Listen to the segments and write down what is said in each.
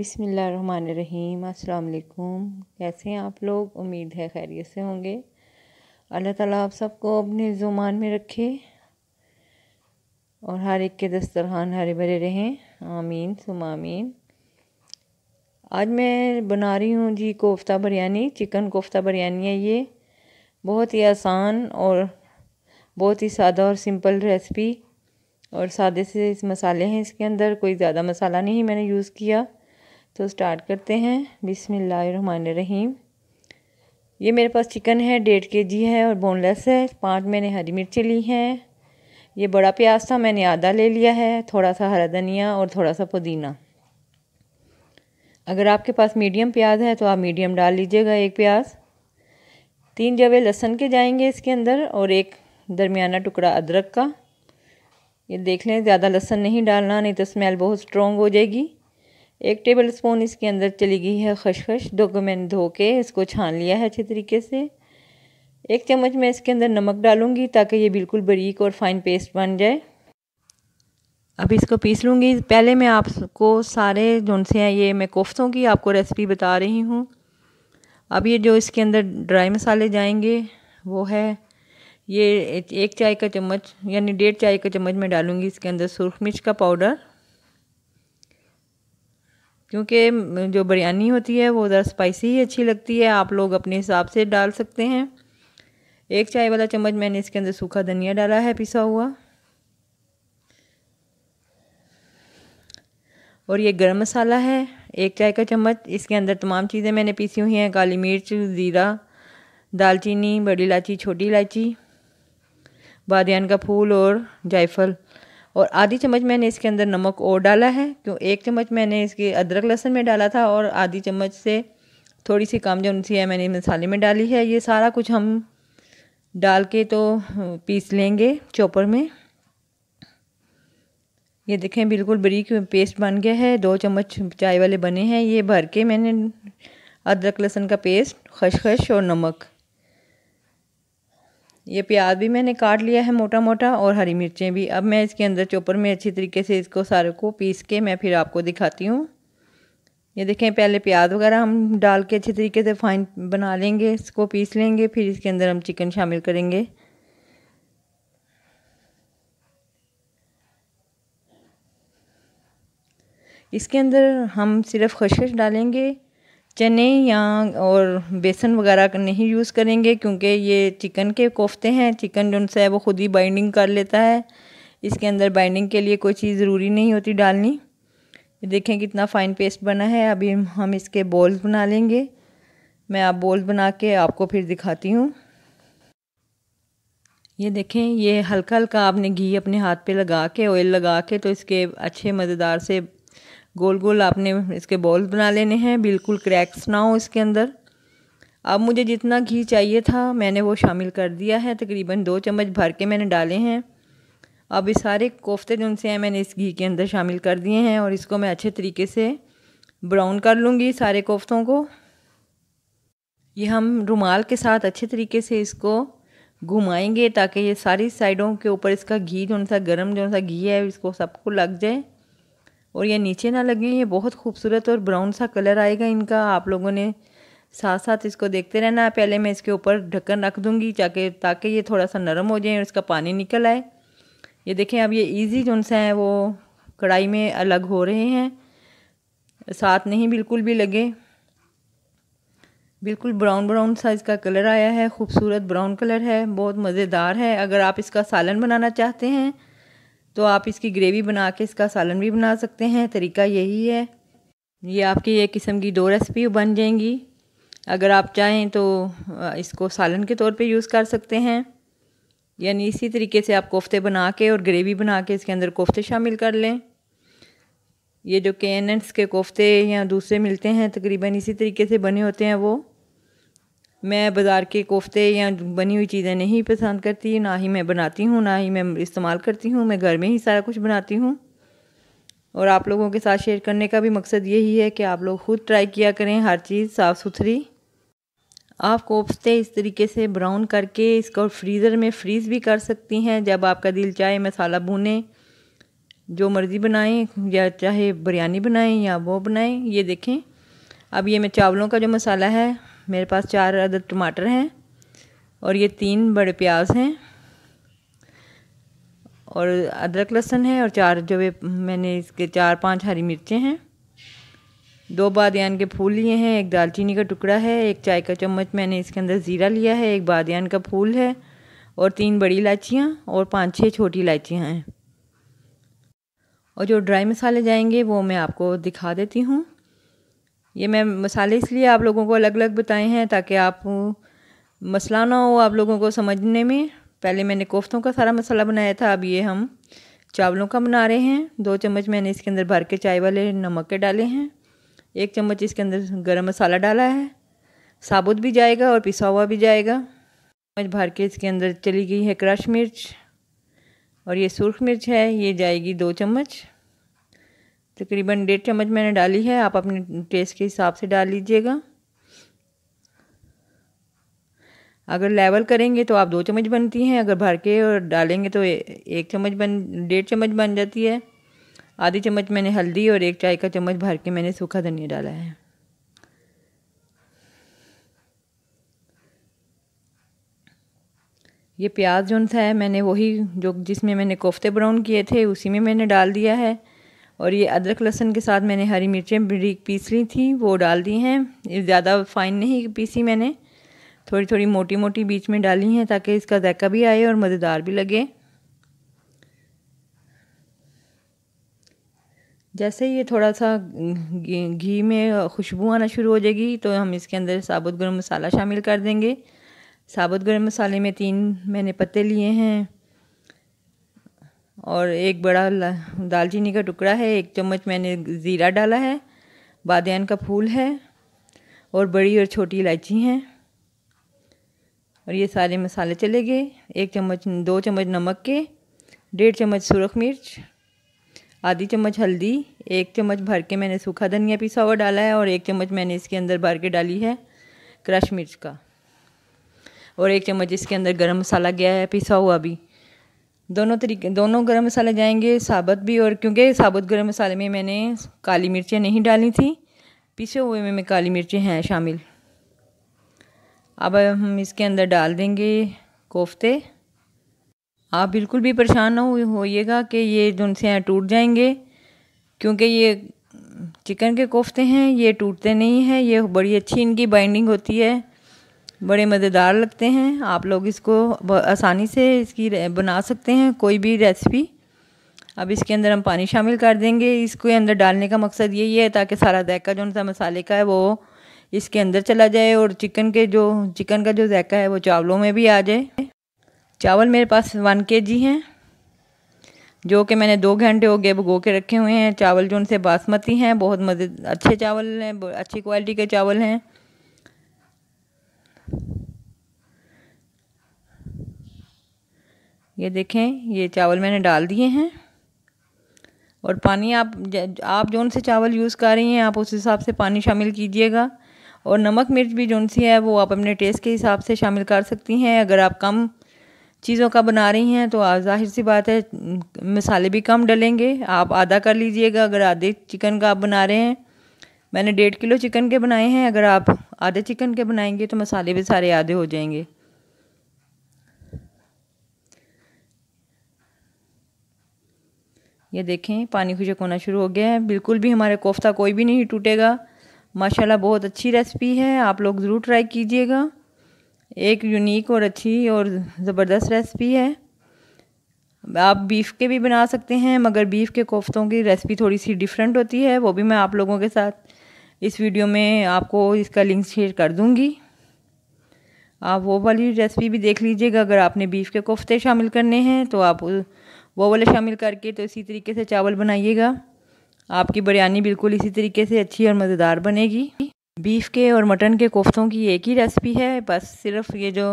अस्सलाम वालेकुम कैसे हैं आप लोग उम्मीद है खैरियत से होंगे अल्लाह ताला आप सबको अपने जुमान में रखे और हर एक के दस्तरखान हरे भरे रहें आमीन सुम आमीन आज मैं बना रही हूँ जी कोफ्ता बिरयानी चिकन कोफ्ता बिरयानी है ये बहुत ही आसान और बहुत ही सादा और सिंपल रेसिपी और सादे से इस मसाले हैं इसके अंदर कोई ज़्यादा मसाला नहीं मैंने यूज़ किया तो स्टार्ट करते हैं बिसमीम ये मेरे पास चिकन है डेढ़ के जी है और बोनलेस है पाँच मैंने हरी मिर्ची ली हैं ये बड़ा प्याज था मैंने आधा ले लिया है थोड़ा सा हरा धनिया और थोड़ा सा पुदीना अगर आपके पास मीडियम प्याज है तो आप मीडियम डाल लीजिएगा एक प्याज तीन जवे लहसन के जाएंगे इसके अंदर और एक दरमियाना टुकड़ा अदरक का ये देख लें ज़्यादा लहसन नहीं डालना नहीं तो स्मेल बहुत स्ट्रॉन्ग हो जाएगी एक टेबल स्पून इसके अंदर चली गई है खशखश दो को मैंने धो के इसको छान लिया है अच्छे तरीके से एक चम्मच मैं इसके अंदर नमक डालूंगी ताकि ये बिल्कुल बरीक और फाइन पेस्ट बन जाए अब इसको पीस लूँगी पहले मैं आपको सारे जो से हैं ये मैं कोफ्तों की आपको रेसिपी बता रही हूँ अब ये जो इसके अंदर ड्राई मसाले जाएंगे वो है ये एक चाय का चम्मच यानी डेढ़ चाय का चम्मच मैं डालूँगी इसके अंदर सुरख मिर्च का पाउडर क्योंकि जो बिरयानी होती है वो ज़रा स्पाइसी ही अच्छी लगती है आप लोग अपने हिसाब से डाल सकते हैं एक चाय वाला चम्मच मैंने इसके अंदर सूखा धनिया डाला है पिसा हुआ और ये गरम मसाला है एक चाय का चम्मच इसके अंदर तमाम चीज़ें मैंने पीसी हुई हैं काली मिर्च ज़ीरा दालचीनी बड़ी इलायची छोटी इलायची बादन का फूल और जायफल और आधी चम्मच मैंने इसके अंदर नमक और डाला है क्यों एक चम्मच मैंने इसके अदरक लहसुन में डाला था और आधी चम्मच से थोड़ी सी कम जो सी है मैंने मसाले में डाली है ये सारा कुछ हम डाल के तो पीस लेंगे चॉपर में ये देखें बिल्कुल बरीक पेस्ट बन गया है दो चम्मच चाय वाले बने हैं ये भर के मैंने अदरक लहसुन का पेस्ट खशखश और नमक ये प्याज भी मैंने काट लिया है मोटा मोटा और हरी मिर्चें भी अब मैं इसके अंदर चॉपर में अच्छी तरीके से इसको सारे को पीस के मैं फिर आपको दिखाती हूँ ये देखें पहले प्याज वगैरह हम डाल के अच्छे तरीके से फाइन बना लेंगे इसको पीस लेंगे फिर इसके अंदर हम चिकन शामिल करेंगे इसके अंदर हम सिर्फ खशखश डालेंगे चने या और बेसन वगैरह नहीं यूज़ करेंगे क्योंकि ये चिकन के कोफ्ते हैं चिकन जो है वो ख़ुद ही बाइंडिंग कर लेता है इसके अंदर बाइंडिंग के लिए कोई चीज़ ज़रूरी नहीं होती डालनी देखें कितना फ़ाइन पेस्ट बना है अभी हम इसके बॉल्स बना लेंगे मैं आप बॉल्स बना के आपको फिर दिखाती हूँ ये देखें ये हल्का हल्का आपने घी अपने हाथ पे लगा के ऑयल लगा के तो इसके अच्छे मज़ेदार से गोल गोल आपने इसके बॉल बना लेने हैं बिल्कुल क्रैक्स ना हो इसके अंदर अब मुझे जितना घी चाहिए था मैंने वो शामिल कर दिया है तकरीबन दो चम्मच भर के मैंने डाले हैं अब ये सारे कोफ्ते जो उनसे हैं मैंने इस घी के अंदर शामिल कर दिए हैं और इसको मैं अच्छे तरीके से ब्राउन कर लूँगी सारे कोफ्तों को ये हम रुमाल के साथ अच्छे तरीके से इसको घुमाएंगे ताकि ये सारी साइडों के ऊपर इसका घी जो सा गर्म जो सा घी है इसको सबको लग जाए और ये नीचे ना लगे ये बहुत खूबसूरत और ब्राउन सा कलर आएगा इनका आप लोगों ने साथ साथ इसको देखते रहना है पहले मैं इसके ऊपर ढक्कन रख दूँगी ताकि ताकि ये थोड़ा सा नरम हो जाए और इसका पानी निकल आए ये देखें अब ये इजी जो सा है वो कढ़ाई में अलग हो रहे हैं साथ नहीं बिल्कुल भी लगे बिल्कुल ब्राउन ब्राउन सा इसका कलर आया है खूबसूरत ब्राउन कलर है बहुत मज़ेदार है अगर आप इसका सालन बनाना चाहते हैं तो आप इसकी ग्रेवी बना के इसका सालन भी बना सकते हैं तरीका यही है ये आपकी एक किस्म की दो रेसिपी बन जाएंगी अगर आप चाहें तो इसको सालन के तौर पे यूज़ कर सकते हैं यानी इसी तरीके से आप कोफ्ते बना के और ग्रेवी बना के इसके अंदर कोफ्ते शामिल कर लें ये जो के के कोफ्ते या दूसरे मिलते हैं तकरीबन इसी तरीके से बने होते हैं वो मैं बाज़ार के कोफ्ते या बनी हुई चीज़ें नहीं पसंद करती ना ही मैं बनाती हूँ ना ही मैं इस्तेमाल करती हूँ मैं घर में ही सारा कुछ बनाती हूँ और आप लोगों के साथ शेयर करने का भी मकसद यही है कि आप लोग खुद ट्राई किया करें हर चीज़ साफ़ सुथरी आप कोफ्ते इस तरीके से ब्राउन करके इसको फ्रीज़र में फ्रीज़ भी कर सकती हैं जब आपका दिल चाहे मसाला भूने जो मर्ज़ी बनाएं या चाहे बिरयानी बनाएं या वो बनाएं ये देखें अब ये मैं चावलों का जो मसाला है मेरे पास चार अदद टमाटर हैं और ये तीन बड़े प्याज हैं और अदरक लहसुन है और चार जो मैंने इसके चार पांच हरी मिर्चें हैं दो बादन के फूल लिए हैं एक दालचीनी का टुकड़ा है एक चाय का चम्मच मैंने इसके अंदर ज़ीरा लिया है एक बादन का फूल है और तीन बड़ी इलायचियाँ और पाँच छः छोटी इलायचियाँ हैं और जो ड्राई मसाले जाएंगे वो मैं आपको दिखा देती हूँ ये मैं मसाले इसलिए आप लोगों को अलग अलग बताए हैं ताकि आप मसला ना हो आप लोगों को समझने में पहले मैंने कोफ्तों का सारा मसाला बनाया था अब ये हम चावलों का बना रहे हैं दो चम्मच मैंने इसके अंदर भर के चाय वाले नमक के डाले हैं एक चम्मच इसके अंदर गरम मसाला डाला है साबुत भी जाएगा और पिसा हुआ भी जाएगा चम्मच भर के इसके अंदर चली गई है क्रश मिर्च और ये सुरख मिर्च है ये जाएगी दो चम्मच तकरीबन डेढ़ चम्मच मैंने डाली है आप अपने टेस्ट के हिसाब से डाल लीजिएगा अगर लेवल करेंगे तो आप दो चम्मच बनती हैं अगर भर के और डालेंगे तो एक चम्मच बन डेढ़ चम्मच बन जाती है आधी चम्मच मैंने हल्दी और एक चाय का चम्मच भर के मैंने सूखा धनिया डाला है ये प्याज जो है मैंने वही जो जिसमें मैंने कोफ्ते ब्राउन किए थे उसी में मैंने डाल दिया है और ये अदरक लहसुन के साथ मैंने हरी मिर्चें बरीक पीस ली थी वो डाल दी हैं ज़्यादा फाइन नहीं पीसी मैंने थोड़ी थोड़ी मोटी मोटी बीच में डाली हैं ताकि इसका जायका भी आए और मज़ेदार भी लगे जैसे ये थोड़ा सा घी में खुशबू आना शुरू हो जाएगी तो हम इसके अंदर साबुत गर्म मसाला शामिल कर देंगे साबुत गर्म मसाले में तीन मैंने पत्ते लिए हैं और एक बड़ा दालचीनी का टुकड़ा है एक चम्मच मैंने ज़ीरा डाला है बादन का फूल है और बड़ी और छोटी इलायची हैं और ये सारे मसाले चले गए एक चम्मच दो चम्मच नमक के डेढ़ चम्मच सुरख मिर्च आधी चम्मच हल्दी एक चम्मच भर के मैंने सूखा धनिया पिसा हुआ डाला है और एक चम्मच मैंने इसके अंदर भर के डाली है क्रश मिर्च का और एक चम्मच इसके अंदर गरम मसाला गया है पिसा हुआ भी दोनों तरीके दोनों गरम मसाले जाएंगे साबुत भी और क्योंकि साबुत गरम मसाले में मैंने काली मिर्चें नहीं डाली थी पिसे हुए में, में काली मिर्चें हैं शामिल अब हम इसके अंदर डाल देंगे कोफ्ते आप बिल्कुल भी परेशान ना होइएगा कि ये जो से यहाँ टूट जाएंगे क्योंकि ये चिकन के कोफ्ते हैं ये टूटते नहीं हैं ये बड़ी अच्छी इनकी बाइंडिंग होती है बड़े मज़ेदार लगते हैं आप लोग इसको आसानी से इसकी बना सकते हैं कोई भी रेसिपी अब इसके अंदर हम पानी शामिल कर देंगे इसको अंदर डालने का मकसद यही है ताकि सारा जायका जो सा मसाले का है वो इसके अंदर चला जाए और चिकन के जो चिकन का जो जायका है वो चावलों में भी आ जाए चावल मेरे पास वन के जी हैं जो कि मैंने दो घंटे हो गए भगो के रखे हुए हैं चावल जो उनसे बासमती हैं बहुत मज़े अच्छे चावल हैं अच्छी क्वालिटी के चावल हैं ये देखें ये चावल मैंने डाल दिए हैं और पानी आप आप जौन से चावल यूज़ कर रही हैं आप उस हिसाब से पानी शामिल कीजिएगा और नमक मिर्च भी जौन सी है वो आप अपने टेस्ट के हिसाब से शामिल कर सकती हैं अगर आप कम चीज़ों का बना रही हैं तो आप जाहिर सी बात है मसाले भी कम डलेंगे आप आधा कर लीजिएगा अगर आधे चिकन का आप बना रहे हैं मैंने डेढ़ किलो चिकन के बनाए हैं अगर आप आधे चिकन के बनाएंगे तो मसाले भी सारे आधे हो जाएंगे ये देखें पानी खुशक होना शुरू हो गया है बिल्कुल भी हमारे कोफ्ता कोई भी नहीं टूटेगा माशाल्लाह बहुत अच्छी रेसिपी है आप लोग ज़रूर ट्राई कीजिएगा एक यूनिक और अच्छी और ज़बरदस्त रेसिपी है आप बीफ़ के भी बना सकते हैं मगर बीफ़ के कोफ्तों की रेसिपी थोड़ी सी डिफरेंट होती है वो भी मैं आप लोगों के साथ इस वीडियो में आपको इसका लिंक शेयर कर दूँगी आप वो वाली रेसिपी भी देख लीजिएगा अगर आपने बीफ़ के कोफ्ते शामिल करने हैं तो आप वो वाले शामिल करके तो इसी तरीके से चावल बनाइएगा आपकी बिरयानी बिल्कुल इसी तरीके से अच्छी और मज़ेदार बनेगी बीफ़ के और मटन के कोफ्तों की एक ही रेसिपी है बस सिर्फ ये जो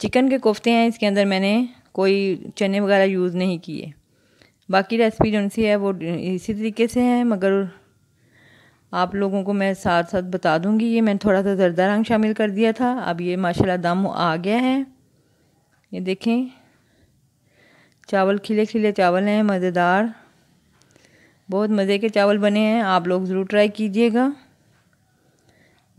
चिकन के कोफ्ते हैं इसके अंदर मैंने कोई चने वगैरह यूज़ नहीं किए बाकी रेसिपी जो सी है वो इसी तरीके से है मगर आप लोगों को मैं साथ साथ बता दूंगी ये मैंने थोड़ा सा जरदा रंग शामिल कर दिया था अब ये माशाल्लाह दम आ गया है ये देखें चावल खिले खिले चावल हैं मज़ेदार बहुत मज़े के चावल बने हैं आप लोग ज़रूर ट्राई कीजिएगा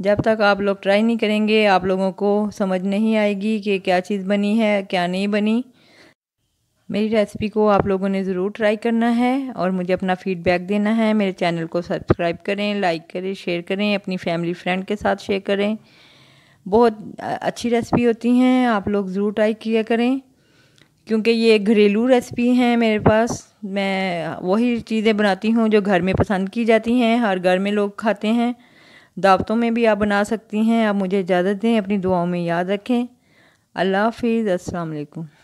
जब तक आप लोग ट्राई नहीं करेंगे आप लोगों को समझ नहीं आएगी कि क्या चीज़ बनी है क्या नहीं बनी मेरी रेसिपी को आप लोगों ने ज़रूर ट्राई करना है और मुझे अपना फीडबैक देना है मेरे चैनल को सब्सक्राइब करें लाइक करें शेयर करें अपनी फैमिली फ्रेंड के साथ शेयर करें बहुत अच्छी रेसिपी होती हैं आप लोग ज़रूर ट्राई किया करें क्योंकि ये घरेलू रेसिपी हैं मेरे पास मैं वही चीज़ें बनाती हूँ जो घर में पसंद की जाती हैं हर घर में लोग खाते हैं दावतों में भी आप बना सकती हैं आप मुझे इजाज़त दें अपनी दुआओं में याद रखें अल्लाह हाफिज़ अस्सलाम वालेकुम